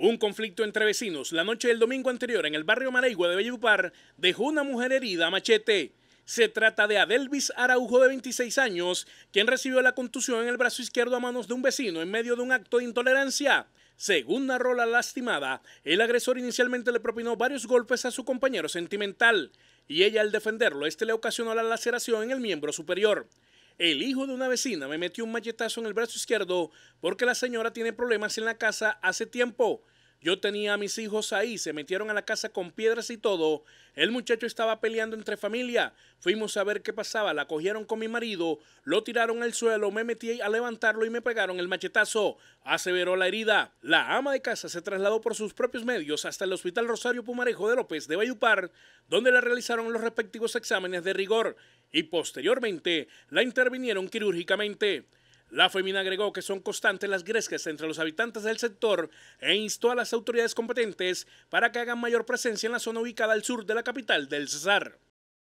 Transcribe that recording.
Un conflicto entre vecinos la noche del domingo anterior en el barrio Maraigua de Bellupar dejó una mujer herida a machete. Se trata de Adelvis Araujo de 26 años, quien recibió la contusión en el brazo izquierdo a manos de un vecino en medio de un acto de intolerancia. Según narró la lastimada, el agresor inicialmente le propinó varios golpes a su compañero sentimental y ella al defenderlo, este le ocasionó la laceración en el miembro superior el hijo de una vecina me metió un machetazo en el brazo izquierdo porque la señora tiene problemas en la casa hace tiempo yo tenía a mis hijos ahí, se metieron a la casa con piedras y todo. El muchacho estaba peleando entre familia. Fuimos a ver qué pasaba, la cogieron con mi marido, lo tiraron al suelo, me metí a levantarlo y me pegaron el machetazo. Aseveró la herida. La ama de casa se trasladó por sus propios medios hasta el Hospital Rosario Pumarejo de López de Bayupar, donde la realizaron los respectivos exámenes de rigor y posteriormente la intervinieron quirúrgicamente. La FEMINA agregó que son constantes las grescas entre los habitantes del sector e instó a las autoridades competentes para que hagan mayor presencia en la zona ubicada al sur de la capital del Cesar.